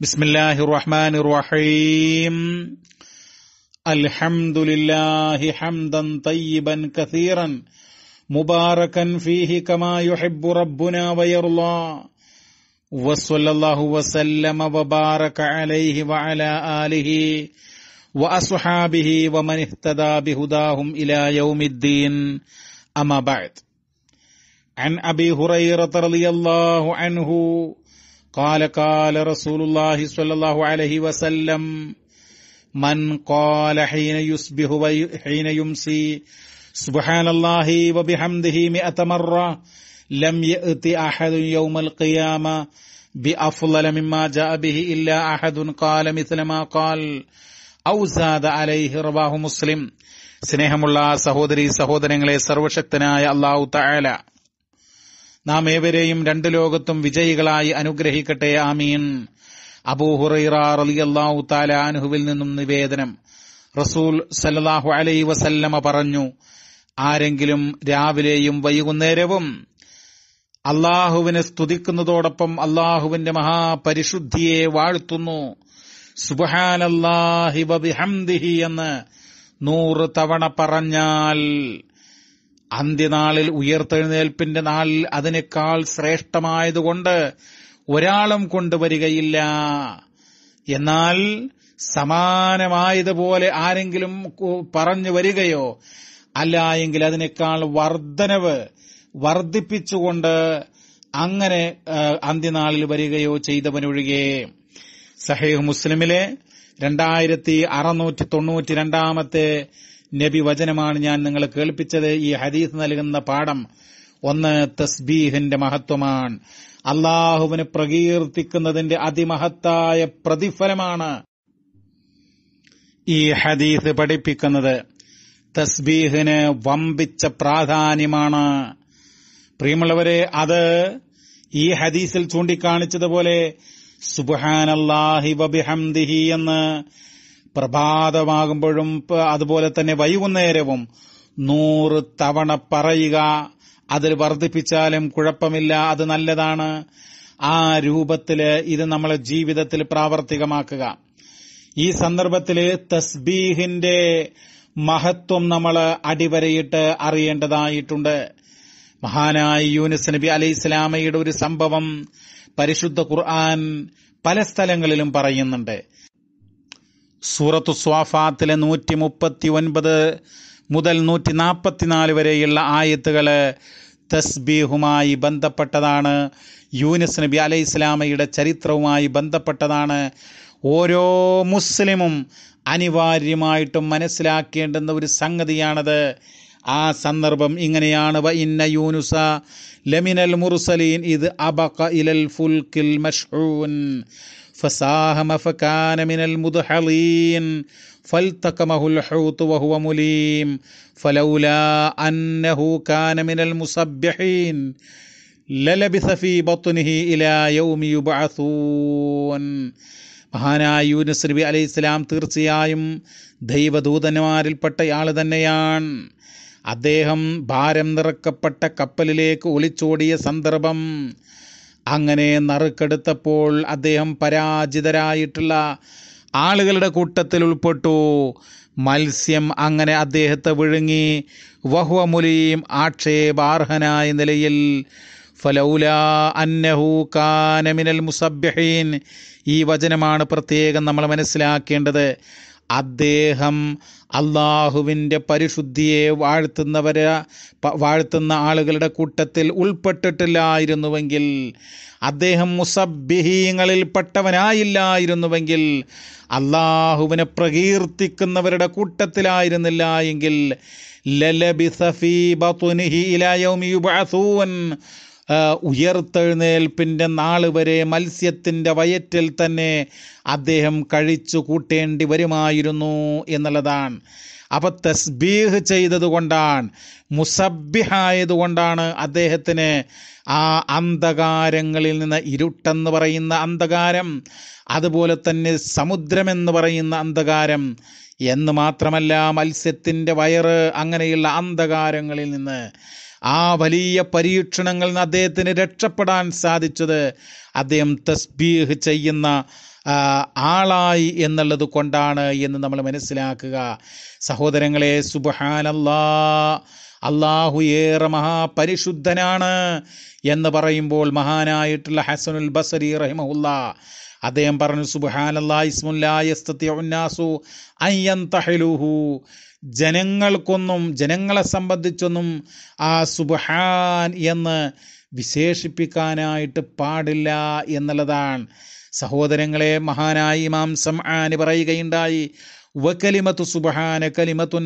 بسم الله الرحمن الرحيم الحمد لله حمدا طيبا كثيرا مباركا فيه كما يحب ربنا ويرضى وصلى الله وسلم وبارك عليه وعلى آله وأصحابه ومن اهتدى بهداهم إلى يوم الدين أما بعد عن أبي هريرة رضي الله عنه قال قال رسول الله صلى الله عليه وسلم من قال حين يصبح وحين يمسي سبحان الله وبحمده مئة مرة لم يأت أحد يوم القيامة بأفضل مما جاء به إلا أحد قال مثل ما قال أو زاد عليه رواه مسلم സ്നേഹമുള്ള സഹോദരി സഹോദരങ്ങളെ സർവശക്തനായ അള്ളാഹു തആല നാം ഏവരെയും രണ്ടു ലോകത്തും വിജയികളായി അനുഗ്രഹിക്കട്ടെ ആമീൻ അബൂഹുറൈറിയല്ലാഹു താലാൻഹുവിൽ നിന്നും നിവേദനം റസൂൽ സല്ലാഹു അലൈ വസല്ലമ പറഞ്ഞു ആരെങ്കിലും രാവിലെയും വൈകുന്നേരവും അള്ളാഹുവിനെ സ്തുതിക്കുന്നതോടൊപ്പം അള്ളാഹുവിന്റെ മഹാപരിശുദ്ധിയെ വാഴ്ത്തുന്നു സുബഹാനല്ലാഹി ബിഹംദിഹി എന്ന് നൂറ് തവണ പറഞ്ഞാൽ അന്ത്യനാളിൽ ഉയർത്തെഴുന്നേൽപ്പിന്റെ നാളിൽ അതിനേക്കാൾ ശ്രേഷ്ഠമായതുകൊണ്ട് ഒരാളും കൊണ്ടുവരികയില്ല എന്നാൽ സമാനമായതുപോലെ ആരെങ്കിലും പറഞ്ഞു വരികയോ അല്ല എങ്കിൽ അതിനേക്കാൾ വർദ്ധനവ് വർദ്ധിപ്പിച്ചുകൊണ്ട് അങ്ങനെ അന്ത്യനാളിൽ വരികയോ ചെയ്തവനൊഴികെ സഹേഹ് മുസ്ലിമിലെ രണ്ടായിരത്തി അറുന്നൂറ്റി തൊണ്ണൂറ്റി രണ്ടാമത്തെ നബി വചനമാണ് ഞാൻ നിങ്ങളെ കേൾപ്പിച്ചത് ഈ ഹദീസ് നൽകുന്ന പാഠം ഒന്ന് തസ്ബീഹിന്റെ മഹത്വമാണ് അള്ളാഹുവിന് പ്രകീർത്തിക്കുന്നതിന്റെ അതിമഹത്തായ പ്രതിഫലമാണ് ഈ ഹദീസ് പഠിപ്പിക്കുന്നത് തസ്ബീഹിന് വമ്പിച്ച പ്രാധാന്യമാണ് പ്രിയമുള്ളവരെ അത് ഈ ഹദീസിൽ ചൂണ്ടിക്കാണിച്ചതുപോലെ സുബാനല്ലാഹി വബിഹംദിഹി എന്ന് പ്രഭാതമാകുമ്പോഴും അതുപോലെ തന്നെ വൈകുന്നേരവും നൂറ് തവണ പറയുക അതിൽ വർദ്ധിപ്പിച്ചാലും കുഴപ്പമില്ല അത് നല്ലതാണ് ആ രൂപത്തില് ഇത് നമ്മളെ ജീവിതത്തിൽ പ്രാവർത്തികമാക്കുക ഈ സന്ദർഭത്തിൽ തസ്ബീഹിന്റെ മഹത്വം നമ്മൾ അടിവരയിട്ട് അറിയേണ്ടതായിട്ടുണ്ട് മഹാനായ യൂനിസ് നബി അലൈഹി ഇസ്ലാമയുടെ ഒരു സംഭവം പരിശുദ്ധ ഖുർആൻ പല സ്ഥലങ്ങളിലും പറയുന്നുണ്ട് സൂറത്തു സ്വാഫാത്തിലെ നൂറ്റി മുപ്പത്തി ഒൻപത് മുതൽ നൂറ്റി നാൽപ്പത്തിനാല് വരെയുള്ള ആയത്തുകൾ തസ്ബീഹുമായി ബന്ധപ്പെട്ടതാണ് യൂനിസ് നബി അലൈഹി ഇസ്ലാമയുടെ ചരിത്രവുമായി ബന്ധപ്പെട്ടതാണ് ഓരോ മുസ്ലിമും അനിവാര്യമായിട്ടും മനസ്സിലാക്കേണ്ടുന്ന ഒരു സംഗതിയാണത് ആ സന്ദർഭം ഇങ്ങനെയാണ് വ ഇന്ന യൂനുസ ലമിനൽ മുർസലീൻ ഇത് അബക്ക ഇലൽ ഫുൽക്കിൽ മഷൂൻ فساهم فكان من المدحضين فالتقمه الحوت وهو مليم فلولا أنه كان من المسبحين ലലബിസ ഫീ ബത്തുനിഹി ഇലാ യൗമി യുബഅസൂൻ മഹാനായ യൂനസ് നബി അലൈഹി ഇസ്ലാം തീർച്ചയായും ദൈവദൂതന്മാരിൽപ്പെട്ടയാൾ തന്നെയാണ് അദ്ദേഹം ഭാരം നിറക്കപ്പെട്ട കപ്പലിലേക്ക് ഒളിച്ചോടിയ സന്ദർഭം അങ്ങനെ നറുക്കെടുത്തപ്പോൾ അദ്ദേഹം പരാജിതരായിട്ടുള്ള ആളുകളുടെ കൂട്ടത്തിൽ ഉൾപ്പെട്ടു മത്സ്യം അങ്ങനെ അദ്ദേഹത്തെ വിഴുങ്ങി വഹുവമുലിയും ആക്ഷേപാർഹനായ നിലയിൽ ഫലൗല അന്നഹു കാനമിനൽ മുസബ്ബഹീൻ ഈ വചനമാണ് പ്രത്യേകം നമ്മൾ മനസ്സിലാക്കേണ്ടത് അദ്ദേഹം അള്ളാഹുവിൻ്റെ പരിശുദ്ധിയെ വാഴ്ത്തുന്നവരെ വാഴ്ത്തുന്ന ആളുകളുടെ കൂട്ടത്തിൽ ഉൾപ്പെട്ടിട്ടില്ലായിരുന്നുവെങ്കിൽ അദ്ദേഹം മുസബ്ബിഹീങ്ങളിൽ പെട്ടവനായില്ലായിരുന്നുവെങ്കിൽ അള്ളാഹുവിനെ പ്രകീർത്തിക്കുന്നവരുടെ കൂട്ടത്തിലായിരുന്നില്ല എങ്കിൽ ലലബിസഫീ ബത്തുനിഹി ഇലായൗമി യുബഅസൂൻ ഉയർത്തെഴുന്നേൽപ്പിൻ്റെ നാൾ വരെ മത്സ്യത്തിൻ്റെ വയറ്റിൽ തന്നെ അദ്ദേഹം കഴിച്ചു കൂട്ടേണ്ടി വരുമായിരുന്നു എന്നുള്ളതാണ് അപ്പോൾ തസ്ബീഹ് ചെയ്തതുകൊണ്ടാണ് മുസബ്ബിഹായതുകൊണ്ടാണ് അദ്ദേഹത്തിന് ആ അന്ധകാരങ്ങളിൽ നിന്ന് ഇരുട്ടെന്ന് പറയുന്ന അന്ധകാരം അതുപോലെ തന്നെ സമുദ്രമെന്ന് പറയുന്ന അന്ധകാരം എന്ന് മാത്രമല്ല മത്സ്യത്തിൻ്റെ വയറ് അങ്ങനെയുള്ള അന്ധകാരങ്ങളിൽ നിന്ന് ആ വലിയ പരീക്ഷണങ്ങളിൽ നിന്ന് അദ്ദേഹത്തിന് രക്ഷപ്പെടാൻ സാധിച്ചത് അദ്ദേഹം തസ്ബീഹ് ചെയ്യുന്ന ആളായി എന്നുള്ളത് കൊണ്ടാണ് എന്ന് നമ്മൾ മനസ്സിലാക്കുക സഹോദരങ്ങളെ സുബഹാനല്ലാ അള്ളാഹു ഏറെ മഹാപരിശുദ്ധനാണ് എന്ന് പറയുമ്പോൾ മഹാനായിട്ടുള്ള ഹസനുൽ ബസരി റഹിമഹുല്ലാ അദ്ദേഹം പറഞ്ഞു സുബാനല്ലാ ജനങ്ങൾക്കൊന്നും ജനങ്ങളെ സംബന്ധിച്ചൊന്നും ആ സുബഹാൻ എന്ന് വിശേഷിപ്പിക്കാനായിട്ട് പാടില്ല എന്നുള്ളതാണ് സഹോദരങ്ങളെ മഹാനായി ഇമാം സംആാന് പറയുകയുണ്ടായി വക്കലിമത്തു സുബഹാന കലിമത്തുൻ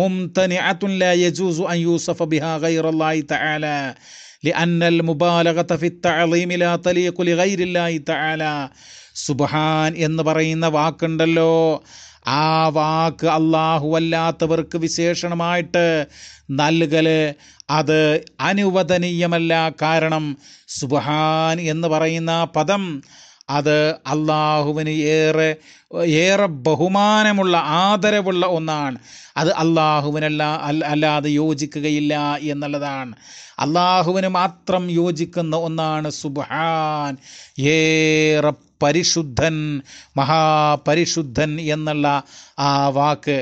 മുംതൻ അതുല്ല യജൂസു അൻ യൂസഫ ബിഹാ ഗൈറല്ലാഹി തആല لأن المبالغة في التعظيم لا تليق لغير الله تعالى സുബഹാൻ എന്ന് പറയുന്ന വാക്കുണ്ടല്ലോ ആ വാക്ക് അള്ളാഹു അല്ലാത്തവർക്ക് വിശേഷണമായിട്ട് നൽകൽ അത് അനുവദനീയമല്ല കാരണം സുബഹാൻ എന്ന് പറയുന്ന പദം അത് അള്ളാഹുവിന് ഏറെ ഏറെ ബഹുമാനമുള്ള ആദരവുള്ള ഒന്നാണ് അത് അള്ളാഹുവിനല്ല അല്ലാതെ യോജിക്കുകയില്ല എന്നുള്ളതാണ് അള്ളാഹുവിന് മാത്രം യോജിക്കുന്ന ഒന്നാണ് സുബാൻ ഏറെ പരിശുദ്ധൻ മഹാപരിശുദ്ധൻ എന്നുള്ള ആ വാക്ക്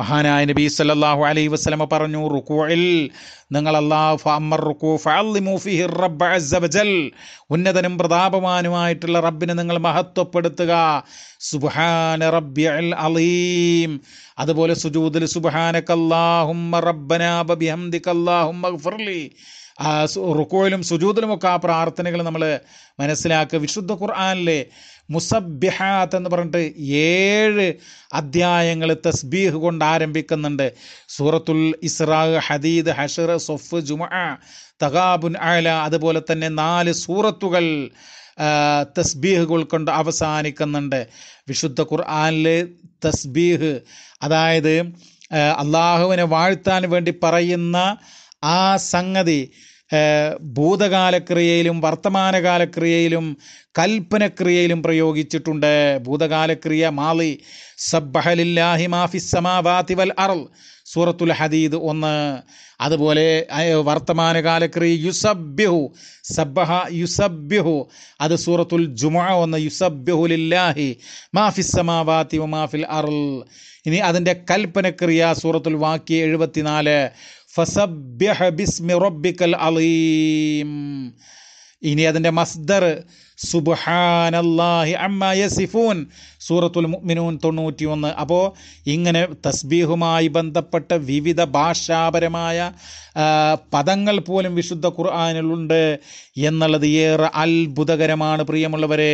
മഹാനായ നബി സല്ലല്ലാഹു അലൈഹി വസല്ലമ പറഞ്ഞു റുക്കൂഇൽ നിങ്ങൾ അല്ലാഹു ഫഅമർ ഉന്നതനും പ്രതാപമാനുമായിട്ടുള്ള റബ്ബിനെ നിങ്ങൾ മഹത്വപ്പെടുത്തുക സുബാൻ റബ്ബിയൽ അലീം അതുപോലെ സുജൂദിൽ സുബ്ഹാനക്കല്ലാഹുമ്മ റബ്ബനാ ആ പ്രാർത്ഥനകൾ നമ്മൾ മനസ്സിലാക്കുക വിശുദ്ധ ഖുർആാനിലെ മുസബ്യഹാത്ത് എന്ന് പറഞ്ഞിട്ട് ഏഴ് അധ്യായങ്ങൾ തസ്ബീഹ് കൊണ്ട് ആരംഭിക്കുന്നുണ്ട് സൂറത്തുൽ ഇസ്രാ ഹദീദ് ഹഷർ സൊഫ് ജുമ തഗാബുൻ അല അതുപോലെ തന്നെ നാല് സൂറത്തുകൾ തസ്ബീഹുകൾ കൊണ്ട് അവസാനിക്കുന്നുണ്ട് വിശുദ്ധ ഖുർആാനിലെ തസ്ബീഹ് അതായത് അള്ളാഹുവിനെ വാഴ്ത്താൻ വേണ്ടി പറയുന്ന ആ സംഗതി ഭൂതകാലക്രിയയിലും വർത്തമാനകാലക്രിയയിലും കൽപ്പനക്രിയയിലും പ്രയോഗിച്ചിട്ടുണ്ട് ഭൂതകാലക്രിയ മാളി സബ്ബഹലില്ലാഹി മാഫി സമാവാതി അറൽ സൂറത്തുൽ ഹദീദ് ഒന്ന് അതുപോലെ വർത്തമാനകാല ക്രി യുസബ്യഹു സബ്ബഹ യുസബ്യഹു അത് സൂറത്തുൽ ജുമാ എന്ന യുസബ്യഹു മാഫി സമാവാത്തി മാഫിൽ അറുൽ ഇനി അതിൻ്റെ കൽപ്പനക്രിയ സൂറത്തുൽ വാക്യ എഴുപത്തിനാല് ഫസബ്യഹ ബിസ്മി റബ്ബിക്കൽ അലീം ഇനി അതിൻ്റെ മസ്ദർ സുബ്ഹാനല്ലാഹി അമ്മ യസിഫൂൻ സൂറത്തുൽ മുഅ്മിനൂൻ തൊണ്ണൂറ്റി ഒന്ന് അപ്പോൾ ഇങ്ങനെ തസ്ബീഹുമായി ബന്ധപ്പെട്ട വിവിധ ഭാഷാപരമായ പദങ്ങൾ പോലും വിശുദ്ധ ഖുർആാനിലുണ്ട് എന്നുള്ളത് ഏറെ അത്ഭുതകരമാണ് പ്രിയമുള്ളവരെ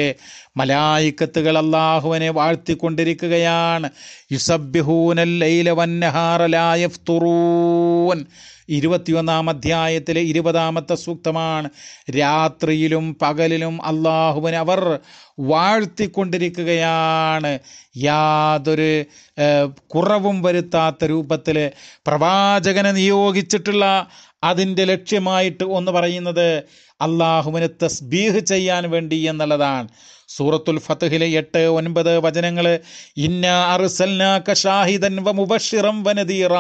മലായിക്കത്തുകൾ അള്ളാഹുവിനെ വാഴ്ത്തിക്കൊണ്ടിരിക്കുകയാണ് ഇരുപത്തിയൊന്നാം അധ്യായത്തിലെ ഇരുപതാമത്തെ സൂക്തമാണ് രാത്രിയിലും പകലിലും അള്ളാഹുവിനെ അവർ വാഴ്ത്തിക്കൊണ്ടിരിക്കുകയാണ് യാതൊരു കുറവും വരുത്താത്ത രൂപത്തിൽ പ്രവാചകനെ നിയോഗിച്ചിട്ടുള്ള അതിൻ്റെ ലക്ഷ്യമായിട്ട് ഒന്ന് പറയുന്നത് അള്ളാഹുവിന് തസ്ബീഹ് ചെയ്യാൻ വേണ്ടി എന്നുള്ളതാണ് സൂറത്തുൽ ഫത്തഹിലെ എട്ട് ഒൻപത് വചനങ്ങൾ ഷാഹിദൻ വനദീറ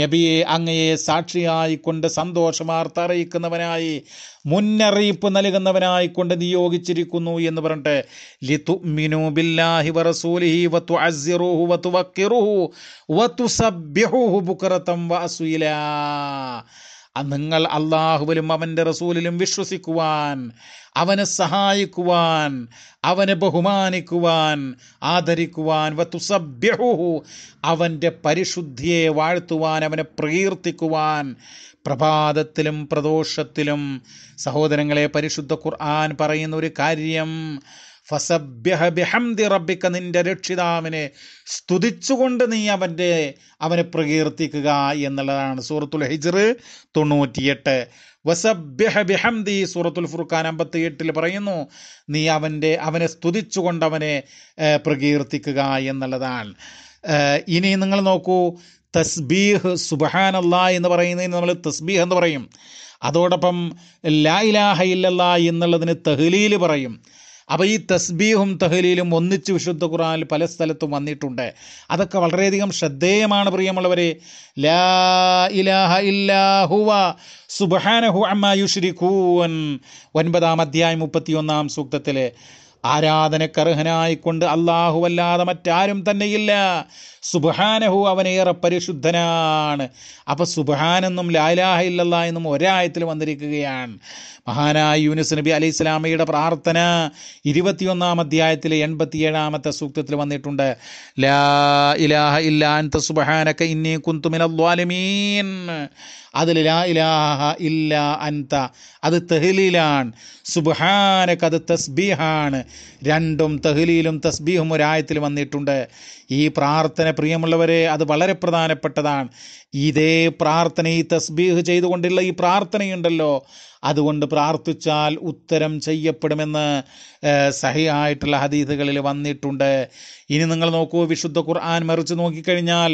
നബിയെ അങ്ങയെ സാക്ഷിയായി കൊണ്ട് സന്തോഷമാർത്ത അറിയിക്കുന്നവനായി മുന്നറിയിപ്പ് നൽകുന്നവനായി കൊണ്ട് നിയോഗിച്ചിരിക്കുന്നു എന്ന് പറഞ്ഞിട്ട് ലിതു മിനു ബില്ലാഹി വറസൂലിഹി വത്തു അസിറുഹു വത്തു വക്കിറുഹു വത്തു സബ്യഹുഹു ബുക്കറത്തം വാസുയിലാ നിങ്ങൾ അള്ളാഹുവിലും അവൻ്റെ റസൂലിലും വിശ്വസിക്കുവാൻ അവനെ സഹായിക്കുവാൻ അവനെ ബഹുമാനിക്കുവാൻ ആദരിക്കുവാൻ വത്തുസഭ്യഹു അവൻ്റെ പരിശുദ്ധിയെ വാഴ്ത്തുവാൻ അവനെ പ്രകീർത്തിക്കുവാൻ പ്രഭാതത്തിലും പ്രദോഷത്തിലും സഹോദരങ്ങളെ പരിശുദ്ധ ഖുർആൻ പറയുന്ന ഒരു കാര്യം ഫസബ്യഹ ബിഹംദി റബ്ബിക്ക നിന്റെ രക്ഷിതാവിനെ സ്തുതിച്ചുകൊണ്ട് നീ അവൻ്റെ അവനെ പ്രകീർത്തിക്കുക എന്നുള്ളതാണ് സൂറത്തുൽ ഹിജർ തൊണ്ണൂറ്റിയെട്ട് വസബ്യഹ ബിഹംദി സൂറത്തുൽ ഫുർഖാൻ അമ്പത്തി എട്ടിൽ പറയുന്നു നീ അവൻ്റെ അവനെ സ്തുതിച്ചുകൊണ്ട് അവനെ പ്രകീർത്തിക്കുക എന്നുള്ളതാണ് ഇനി നിങ്ങൾ നോക്കൂ തസ്ബീഹ് സുബഹാനല്ല എന്ന് പറയുന്നതിന് നമ്മൾ തസ്ബീഹ് എന്ന് പറയും അതോടൊപ്പം ലാ ഇലാഹ ഇല്ലല്ല എന്നുള്ളതിന് തഹ്ലീൽ പറയും അപ്പോൾ ഈ തസ്ബീഹും തഹലീലും ഒന്നിച്ച് വിശുദ്ധ ഖുറാനിൽ പല സ്ഥലത്തും വന്നിട്ടുണ്ട് അതൊക്കെ വളരെയധികം ശ്രദ്ധേയമാണ് പ്രിയമുള്ളവരെ ലാ ഇലാഹ ഇല്ലാഹുവ സുബഹാനഹു അമ്മായുഷ്രിഖൂൻ ഒൻപതാം അധ്യായം മുപ്പത്തിയൊന്നാം സൂക്തത്തിലെ ആരാധനക്കർഹനായിക്കൊണ്ട് അല്ലാഹുവല്ലാതെ മറ്റാരും തന്നെയില്ല സുബഹാനഹു അവനേറെ പരിശുദ്ധനാണ് അപ്പം സുബഹാനെന്നും ലാലാഹ ഇല്ലല്ല എന്നും ഒരായത്തിൽ വന്നിരിക്കുകയാണ് മഹാനായ യൂനുസ് നബി അലി ഇസ്ലാമിയുടെ പ്രാർത്ഥന ഇരുപത്തിയൊന്നാം അധ്യായത്തിലെ എൺപത്തിയേഴാമത്തെ സൂക്തത്തിൽ വന്നിട്ടുണ്ട് ലാ ഇലാഹ ഇല്ലാൻ സുബഹാനൊക്കെ ഇന്നി കുന്തുമിനീൻ അതിൽ ലാ ഇലാഹ ഇല്ല അൻത അത് തെഹ്ലീലാണ് സുബഹാനക്ക് അത് തസ്ബീഹാണ് രണ്ടും തെഹ്ലീലും തസ്ബീഹും ഒരായത്തിൽ വന്നിട്ടുണ്ട് ഈ പ്രാർത്ഥന പ്രിയമുള്ളവരെ അത് വളരെ പ്രധാനപ്പെട്ടതാണ് ഇതേ പ്രാർത്ഥന ഈ തസ്ബീഹ് ചെയ്തുകൊണ്ടുള്ള ഈ പ്രാർത്ഥനയുണ്ടല്ലോ അതുകൊണ്ട് പ്രാർത്ഥിച്ചാൽ ഉത്തരം ചെയ്യപ്പെടുമെന്ന് സഹിയായിട്ടുള്ള ഹദീസുകളിൽ വന്നിട്ടുണ്ട് ഇനി നിങ്ങൾ നോക്കൂ വിശുദ്ധ ഖുർആൻ മറിച്ച് നോക്കിക്കഴിഞ്ഞാൽ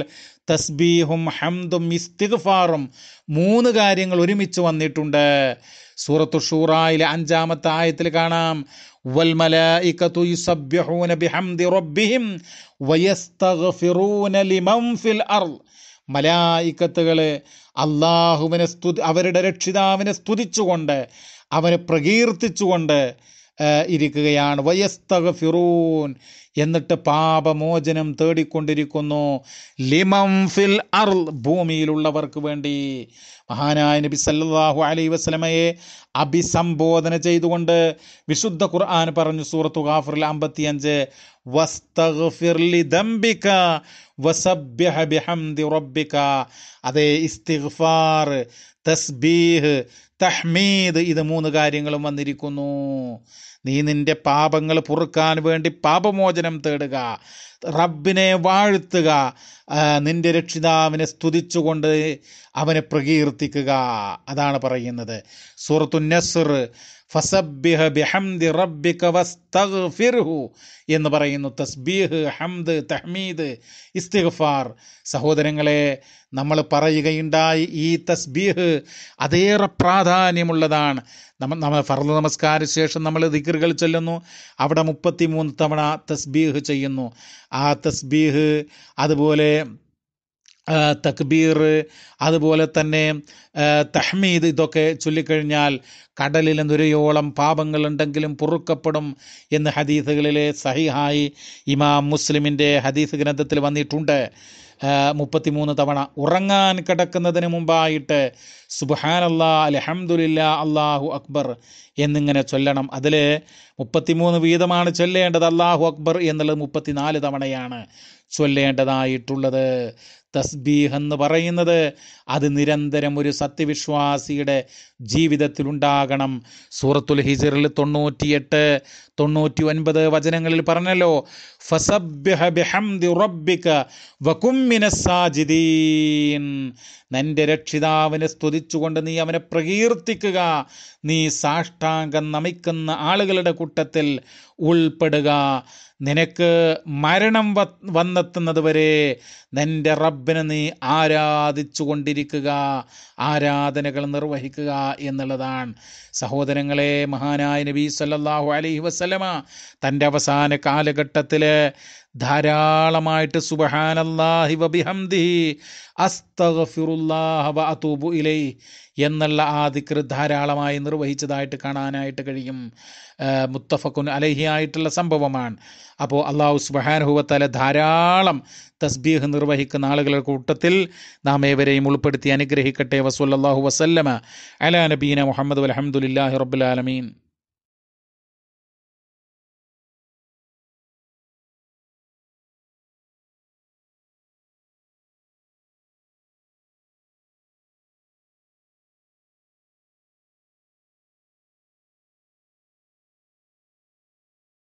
തസ്ബീഹും ഹംദും ഇസ്തിഗ്ഫാറും മൂന്ന് കാര്യങ്ങൾ ഒരുമിച്ച് വന്നിട്ടുണ്ട് സൂറത്തു ഷൂറായിലെ അഞ്ചാമത്തെ ആയത്തിൽ കാണാം റബ്ബിഹിം ലിമൻ ഫിൽ അള്ളാഹുവിനെ സ്തുതി അവരുടെ രക്ഷിതാവിനെ സ്തുതിച്ചുകൊണ്ട് അവനെ പ്രകീർത്തിച്ചുകൊണ്ട് ഇരിക്കുകയാണ് വയസ്തക ഫിറൂൻ എന്നിട്ട് പാപമോചനം തേടിക്കൊണ്ടിരിക്കുന്നു ലിമം ഫിൽ അർ ഭൂമിയിലുള്ളവർക്ക് വേണ്ടി മഹാനായ നബി സല്ലാഹു അലൈ വസ്ലമയെ അഭിസംബോധന ചെയ്തുകൊണ്ട് വിശുദ്ധ ഖുർആൻ പറഞ്ഞു സൂറത്തു ഖാഫറിൽ അമ്പത്തി അഞ്ച് അതേ ഇസ്തിഗ്ഫാർ തസ്ബീഹ് തഹ്മീദ് ഇത് മൂന്ന് കാര്യങ്ങളും വന്നിരിക്കുന്നു നീ നിൻ്റെ പാപങ്ങൾ പൊറുക്കാൻ വേണ്ടി പാപമോചനം തേടുക റബ്ബിനെ വാഴ്ത്തുക നിൻ്റെ രക്ഷിതാവിനെ സ്തുതിച്ചുകൊണ്ട് അവനെ പ്രകീർത്തിക്കുക അതാണ് പറയുന്നത് സുഹൃത്തു നസ്ർ ഫസബ്ബിഹ ബിഹംദി റബ്ബിക വസ്തഗ്ഫിർഹു എന്ന് പറയുന്നു തസ്ബീഹ് ഹംദ് തഹ്മീദ് ഇസ്തിഗ്ഫാർ സഹോദരങ്ങളെ നമ്മൾ പറയുകയുണ്ടായി ഈ തസ്ബീഹ് അതേറെ പ്രാധാന്യമുള്ളതാണ് നമ്മൾ നമ്മൾ ഫർദ് നമസ്കാര ശേഷം നമ്മൾ ദിക്കറുകൾ ചൊല്ലുന്നു അവിടെ മുപ്പത്തി മൂന്ന് തവണ തസ്ബീഹ് ചെയ്യുന്നു ആ തസ്ബീഹ് അതുപോലെ തക്ബീർ അതുപോലെ തന്നെ തഹ്മീദ് ഇതൊക്കെ ചൊല്ലിക്കഴിഞ്ഞാൽ കടലിലെ നുരയോളം പാപങ്ങളുണ്ടെങ്കിലും പൊറുക്കപ്പെടും എന്ന് ഹദീസുകളിലെ സഹിഹായി ഇമാം മുസ്ലിമിൻ്റെ ഹദീസ് ഗ്രന്ഥത്തിൽ വന്നിട്ടുണ്ട് മുപ്പത്തിമൂന്ന് തവണ ഉറങ്ങാൻ കിടക്കുന്നതിന് മുമ്പായിട്ട് സുബാനല്ലാ അലഹമുല്ല അള്ളാഹു അക്ബർ എന്നിങ്ങനെ ചൊല്ലണം അതിൽ മുപ്പത്തിമൂന്ന് വീതമാണ് ചൊല്ലേണ്ടത് അള്ളാഹു അക്ബർ എന്നുള്ളത് മുപ്പത്തിനാല് തവണയാണ് ചൊല്ലേണ്ടതായിട്ടുള്ളത് തസ്ബീഹ് എന്ന് പറയുന്നത് അത് നിരന്തരം ഒരു സത്യവിശ്വാസിയുടെ ജീവിതത്തിൽ ഉണ്ടാകണം സൂറത്തുൽ ഹിജറിൽ തൊണ്ണൂറ്റിയെട്ട് തൊണ്ണൂറ്റി ഒൻപത് വചനങ്ങളിൽ പറഞ്ഞല്ലോ നിന്റെ രക്ഷിതാവിനെ സ്തുതിച്ചുകൊണ്ട് നീ അവനെ പ്രകീർത്തിക്കുക നീ സാഷ്ടാംഗം നമിക്കുന്ന ആളുകളുടെ കൂട്ടത്തിൽ ഉൾപ്പെടുക നിനക്ക് മരണം വന്നെത്തുന്നത് വരെ നിൻ്റെ റബ്ബിനെ നീ ആരാധിച്ചു കൊണ്ടിരിക്കുക ആരാധനകൾ നിർവഹിക്കുക എന്നുള്ളതാണ് സഹോദരങ്ങളെ മഹാനായ നബി സല്ലാഹു അലൈഹി വസ്ലമ തൻ്റെ അവസാന കാലഘട്ടത്തിൽ ധാരാളമായിട്ട് സുബഹാനല്ലാഹി വബിഹംദി അതൂബു ഇലൈ എന്നുള്ള ആ ദിക്ർ ധാരാളമായി നിർവഹിച്ചതായിട്ട് കാണാനായിട്ട് കഴിയും മുത്തഫക്കുൻ അലഹി ആയിട്ടുള്ള സംഭവമാണ് അപ്പോൾ അള്ളാഹു സുബഹാനുഹുവത്തല ധാരാളം തസ്ബീഹ് നിർവഹിക്കുന്ന ആളുകളുടെ കൂട്ടത്തിൽ നാം ഏവരെയും ഉൾപ്പെടുത്തി അനുഗ്രഹിക്കട്ടെ വസുല്ലാഹു വസല്ലമ അല നബീന മുഹമ്മദ് അലഹമുല്ലാഹി റബുലാലമീൻ